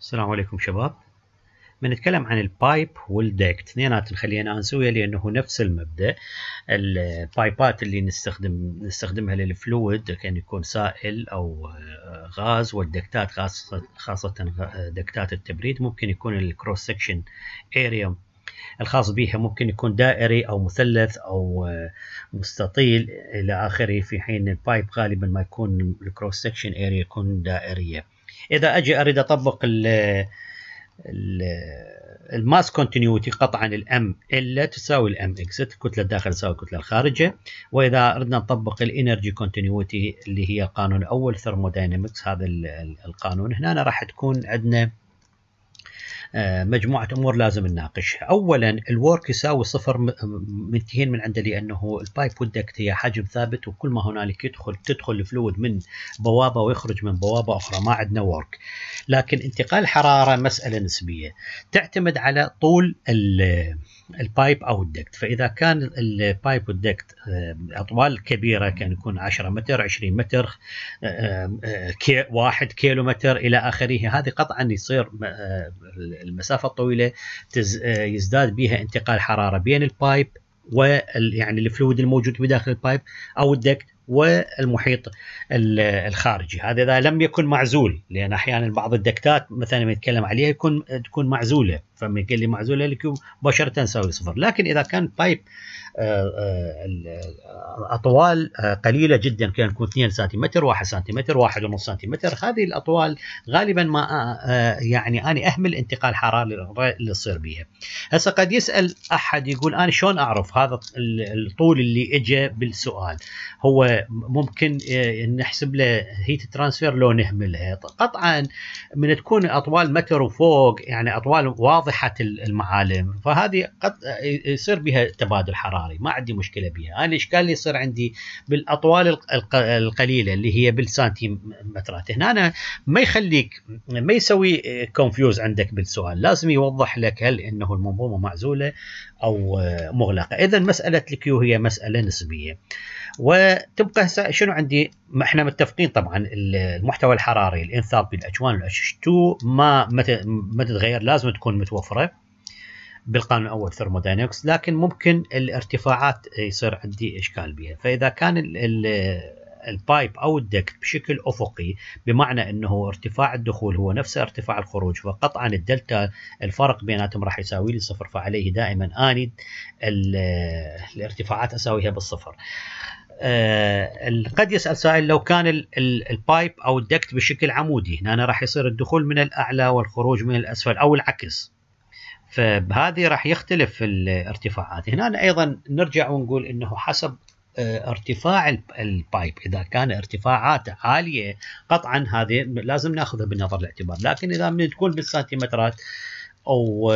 السلام عليكم شباب بنتكلم عن البايب والدكت اثنيناتهم خلينا نسويها لانه نفس المبدا البايبات اللي نستخدم نستخدمها للفلويد كان يكون سائل او آه، غاز والدكتات خاصه خاصه دكتات التبريد ممكن يكون الكروس سكشن اريا الخاص بها ممكن يكون دائري او مثلث او آه، مستطيل الى اخره في حين البايب غالبا ما يكون الكروس سكشن اريا يكون دائريه اذا اجي اريد اطبق ال الماس كونتينيوتي قطعا الام ال تساوي الام اكس كتله الداخل تساوي الكتله الخارجه واذا اردنا نطبق الانرجي كونتينيوتي اللي هي قانون اول ثيرموداينامكس هذا القانون هنا راح تكون عندنا آه، مجموعة أمور لازم نناقشها أولا الورك يساوي صفر منتهين من عنده لأنه البايب والدكت هي حجم ثابت وكل ما هنالك يدخل تدخل الفلويد من بوابة ويخرج من بوابة أخرى ما عندنا ورك لكن انتقال الحرارة مسألة نسبية تعتمد على طول البايب او الدكت فاذا كان البايب والدكت آه، اطوال كبيره كان يكون 10 متر 20 متر آه، آه، كي 1 كيلو متر الى اخره هذه قطعا يصير المسافه الطويله يزداد بها انتقال حراره بين البايب ويعني الفلويد الموجود بداخل البايب او الدكت والمحيط الخارجي هذا اذا لم يكن معزول لان احيانا بعض الدكتات مثلا ما يتكلم عليها يكون تكون معزوله فمن قال لي معزول الكيوب مباشره تساوي صفر لكن اذا كان بايب آه، آه، آه، اطوال قليله جدا كان يكون 2 سنتيمتر 1 سنتيمتر 1.5 سنتيمتر هذه الاطوال غالبا ما يعني انا اهمل انتقال حراره اللي تصير بها هسه قد يسال احد يقول انا شلون اعرف هذا الطول اللي اجى بالسؤال هو ممكن نحسب له هيت ترانسفير لو نهملها قطعا من تكون اطوال متر وفوق يعني اطوال واضحه واضحه المعالم فهذه قد يصير بها تبادل حراري ما عندي مشكله بها انا الاشكال اللي يصير عندي بالاطوال القليله اللي هي بالسنتيمترات هنا أنا ما يخليك ما يسوي كونفيوز عندك بالسؤال لازم يوضح لك هل انه المنظومه معزوله او مغلقه اذا مساله الكيو هي مساله نسبيه وتبقى شنو عندي احنا متفقين طبعا المحتوى الحراري الانثالبي الاجوان الاتش 2 ما ما تتغير لازم تكون متوفره بالقانون الاول ثرموداينامكس لكن ممكن الارتفاعات يصير عندي اشكال بها فاذا كان البايب او الدكت بشكل افقي بمعنى انه ارتفاع الدخول هو نفس ارتفاع الخروج فقطعا الدلتا الفرق بيناتهم راح يساوي لي صفر فعليه دائما اني الارتفاعات اساويها بالصفر. آه، قد يسال سائل لو كان البايب او الدكت بشكل عمودي هنا راح يصير الدخول من الاعلى والخروج من الاسفل او العكس فبهذه راح يختلف الارتفاعات هنا ايضا نرجع ونقول انه حسب آه، ارتفاع البايب اذا كان ارتفاعاته عاليه قطعا هذه لازم ناخذها بالنظر الاعتبار لكن اذا من تكون بالسنتيمترات او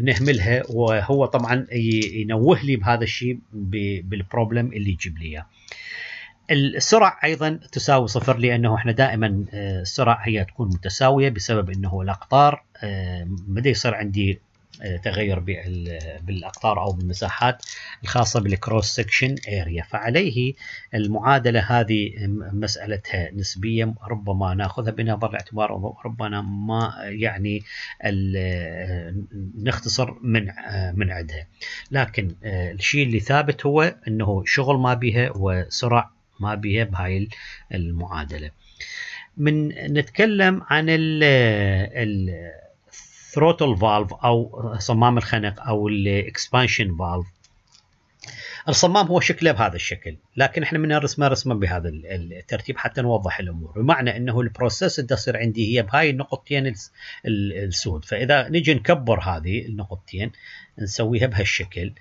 نهملها وهو طبعا ينوه لي بهذا الشيء بالبروبلم اللي يجيب لي اياه السرعة أيضا تساوي صفر لأنه إحنا دائما آه، السرعة هي تكون متساوية بسبب أنه الأقطار آه، مدى يصير عندي آه، تغير بالاقطار او بالمساحات الخاصه بالكروس سكشن اريا فعليه المعادله هذه مسالتها نسبيه ربما ناخذها بنظر الاعتبار وربما ما يعني آه، نختصر من آه، من عندها لكن الشيء اللي ثابت هو انه شغل ما بها وسرعه ما بها بهاي المعادله من نتكلم عن ال ال الثروتل فالف او صمام الخنق او الاكسبانشن فالف الصمام هو شكله بهذا الشكل لكن احنا من رسمه رسمه بهذا الترتيب حتى نوضح الامور بمعنى انه البروسيس اللي تصير عندي هي بهاي النقطتين السود فاذا نجي نكبر هذه النقطتين نسويها بهالشكل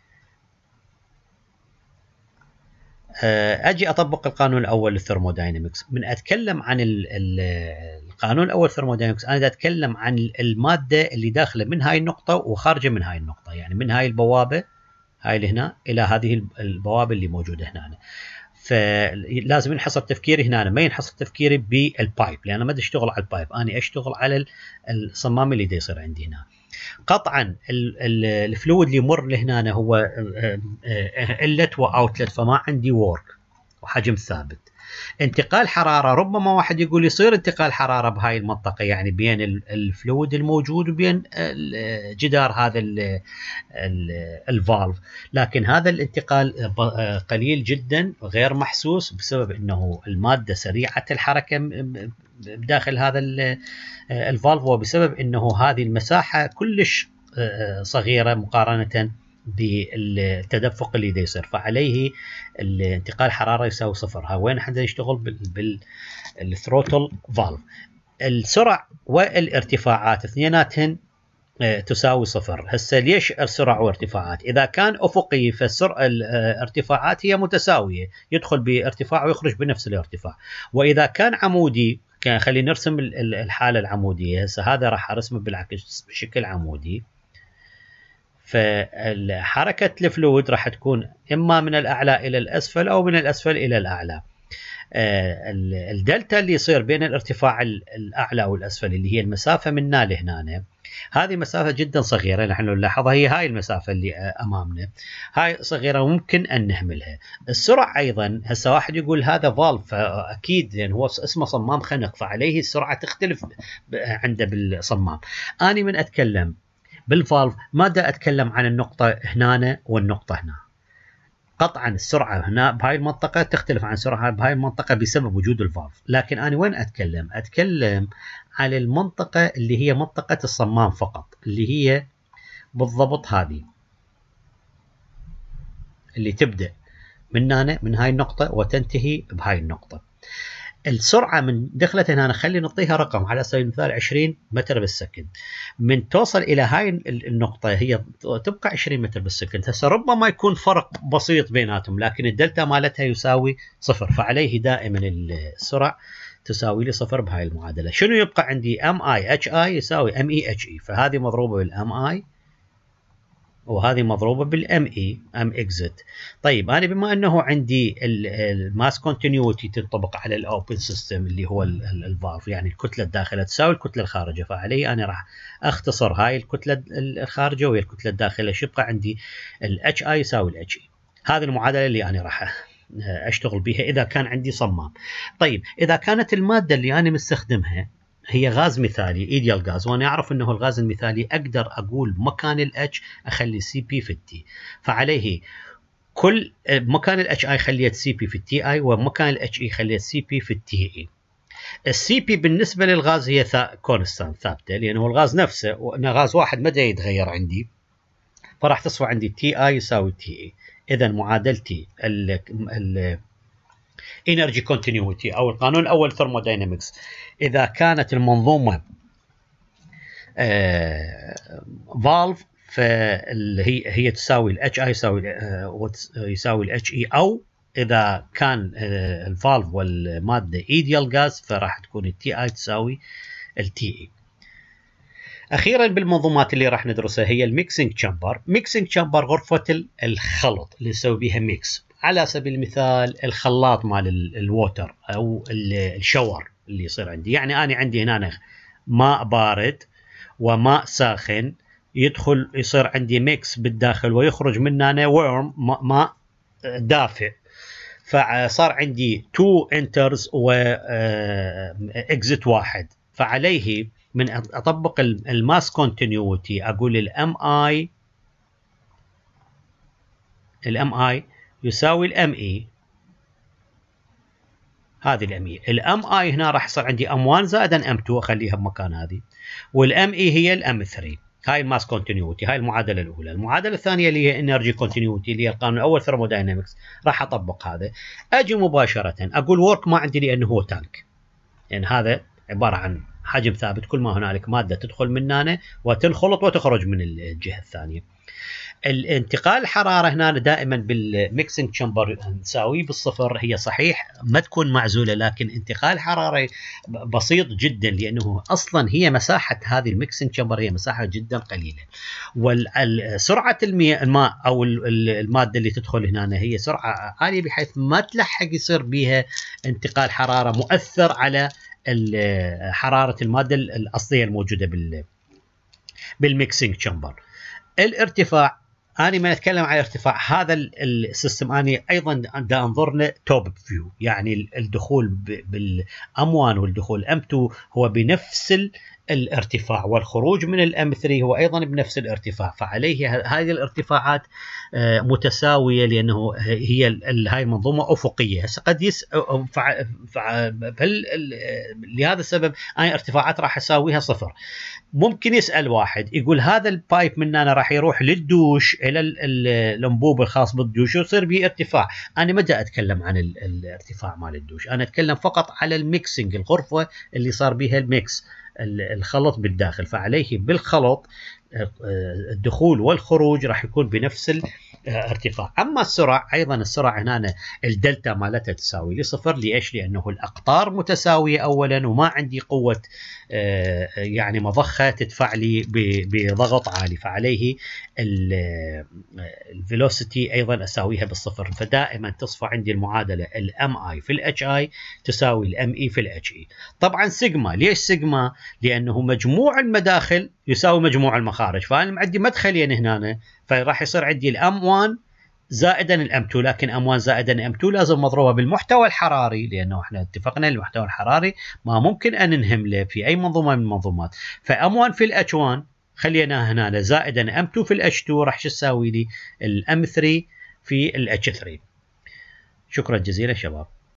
آه، اجي اطبق القانون الاول للثيرموداينامكس من اتكلم عن القانون الاول ثرموداينامكس انا دا اتكلم عن الماده اللي داخله من هاي النقطه وخارجه من هاي النقطه يعني من هاي البوابه هاي اللي هنا الى هذه البوابه اللي موجوده هنا فلازم ينحصر تفكيري هنا أنا. ما ينحصر تفكيري بالبايب لان ما اشتغل على البايب انا اشتغل على الصمام اللي دا يصير عندي هنا قطعا الفلويد اللي يمر لهنا هو انلت آه، آه، آه، واوتلت فما عندي وورك وحجم ثابت انتقال حراره ربما واحد يقول يصير انتقال حراره بهاي المنطقه يعني بين الفلويد الموجود وبين جدار هذا الفالف لكن هذا الانتقال قليل جدا غير محسوس بسبب انه الماده سريعه الحركه داخل هذا الفالف وبسبب انه هذه المساحه كلش آه، صغيره مقارنه بالتدفق اللي دا يصير فعليه الانتقال حراره يساوي صفر ها وين احنا نشتغل بالثروتل فالف السرع والارتفاعات اثنيناتهن آه، تساوي صفر هسه ليش السرعة وارتفاعات إذا كان أفقي فالسرع الارتفاعات هي متساوية يدخل بارتفاع ويخرج بنفس الارتفاع وإذا كان عمودي كان خلي نرسم الحاله العموديه هسه هذا راح ارسمه بالعكس بشكل عمودي فحركه الفلويد راح تكون اما من الاعلى الى الاسفل او من الاسفل الى الاعلى آه، الدلتا اللي يصير بين الارتفاع الاعلى والاسفل اللي هي المسافه من هنا لهنا هذه مسافه جدا صغيره نحن نلاحظها هي هاي المسافه اللي آه، امامنا هاي صغيره ممكن ان نهملها السرعه ايضا هسه واحد يقول هذا فالف آه، اكيد لان هو اسمه صمام خنق فعليه السرعه تختلف عنده بالصمام اني من اتكلم بالفالف ماذا اتكلم عن النقطه هنا والنقطه هنا قطعا السرعه هنا بهاي المنطقه تختلف عن سرعه بهاي المنطقه بسبب وجود الفالف لكن انا وين اتكلم اتكلم على المنطقه اللي هي منطقه الصمام فقط اللي هي بالضبط هذه اللي تبدا من هنا من هاي النقطه وتنتهي بهاي النقطه السرعه من دخلت هنا خلي نعطيها رقم على سبيل المثال 20 متر بالسكند من توصل الى هاي النقطه هي تبقى 20 متر بالسكند هسه ربما يكون فرق بسيط بيناتهم لكن الدلتا مالتها يساوي صفر فعليه دائما السرعه تساوي لي صفر بهاي المعادله شنو يبقى عندي ام اي اتش اي يساوي ام اي اتش اي فهذه مضروبه بالام اي وهذه مضروبه بالام اي ام اكزت طيب انا بما انه عندي الماس كونتينيوتي تنطبق على الاوبن سيستم اللي هو الفالف يعني الكتله الداخله تساوي الكتله الخارجه فعلي انا راح اختصر هاي الكتله الخارجه وهي الكتله الداخله شبقى عندي الاتش اي يساوي الاتش اي e. هذه المعادله اللي انا راح اشتغل بها اذا كان عندي صمام طيب اذا كانت الماده اللي انا مستخدمها هي غاز مثالي ايديال غاز وانا اعرف انه الغاز المثالي اقدر اقول مكان الاتش اخلي سي بي في التي فعليه كل مكان الاتش اي خليت سي بي في التي اي ومكان الاتش اي e خليت سي بي في التي اي السي بي بالنسبه للغاز هي كونستانت ثابته لانه الغاز نفسه وانه غاز واحد ما يتغير عندي فراح تصفى عندي تي اي يساوي تي اي e. اذا معادلتي ال... ال... انرجي كونتينيوتي او القانون الاول ثيرموداينامكس اذا كانت المنظومه آه، فالف فهي هي تساوي الاتش اي يساوي آه، يساوي الاتش اي e، او اذا كان آه، الفالف والماده ايديال e جاز فراح تكون التي اي تساوي التي اي e. اخيرا بالمنظومات اللي راح ندرسها هي الميكسنج تشامبر ميكسنج تشامبر غرفه الخلط اللي نسوي بها ميكس على سبيل المثال الخلاط مال الووتر او الشاور اللي يصير عندي يعني انا عندي هنا ماء بارد وماء ساخن يدخل يصير عندي ميكس بالداخل ويخرج من هنا ورم ماء دافئ فصار عندي تو انترز و اكزيت آه، واحد فعليه من اطبق الماس كونتينيوتي اقول الام اي الام اي يساوي الام اي e. هذه الام اي e. الام اي هنا راح يصير عندي ام 1 زائد ام 2 اخليها بمكان هذه والام اي e هي الام 3 هاي الماس كونتينيوتي هاي المعادله الاولى المعادله الثانيه اللي هي انرجي كونتينيوتي اللي هي القانون الاول ثيرموداينامكس راح اطبق هذا اجي مباشره اقول ورك ما عندي لانه هو تانك يعني هذا عباره عن حجم ثابت كل ما هنالك ماده تدخل من هنا وتنخلط وتخرج من الجهه الثانيه الانتقال الحراره هنا دائما بالميكسنج تشامبر نساويه بالصفر هي صحيح ما تكون معزوله لكن انتقال حراري بسيط جدا لانه اصلا هي مساحه هذه الميكسنج تشامبر هي مساحه جدا قليله وسرعه الماء او الماده اللي تدخل هنا هي سرعه عاليه بحيث ما تلحق يصير بها انتقال حراره مؤثر على حراره الماده الاصليه الموجوده بال بالميكسنج تشامبر الارتفاع اني ما أتكلم عن ارتفاع هذا السيستم اني أيضا دا أنظر له توب فيو يعني الدخول بالأم 1 والدخول أم 2 هو بنفس الارتفاع والخروج من الام 3 هو ايضا بنفس الارتفاع فعليه هذه الارتفاعات آه، متساويه لانه هي هاي المنظومه افقيه هسه قد يس فع... فع... فل... لهذا السبب انا ارتفاعات راح اساويها صفر ممكن يسال واحد يقول هذا البايب من هنا راح يروح للدوش الى الانبوب الخاص بالدوش ويصير به ارتفاع انا ما اتكلم عن الارتفاع مال الدوش انا اتكلم فقط على الميكسنج الغرفه اللي صار بها الميكس الخلط بالداخل فعليه بالخلط آه، الدخول والخروج راح يكون بنفس آه، الارتفاع اما السرعه ايضا السرعه هنا الدلتا مالتها تساوي لصفر ليش لانه الاقطار متساويه اولا وما عندي قوه آه، يعني مضخة تدفع لي بضغط عالي فعليه آه، الفيلوسيتي أيضا أساويها بالصفر فدائما تصفى عندي المعادلة الام اي في الاتش اي تساوي الام اي e في الاتش اي e. طبعا سيجما ليش سيجما لأنه مجموع المداخل يساوي مجموع المخارج فأنا عندي مدخلين هنا فراح يصير عندي الام 1 زائدا الام 2 لكن ام1 زائدا ام 2 لازم مضروبه بالمحتوى الحراري لانه احنا اتفقنا المحتوى الحراري ما ممكن ان نهمله في اي منظومه من المنظومات فام1 في الاتش 1 خليناه هنا زائدا ام 2 في الاتش 2 راح شو تساوي لي الام 3 في الاتش 3 شكرا جزيلا شباب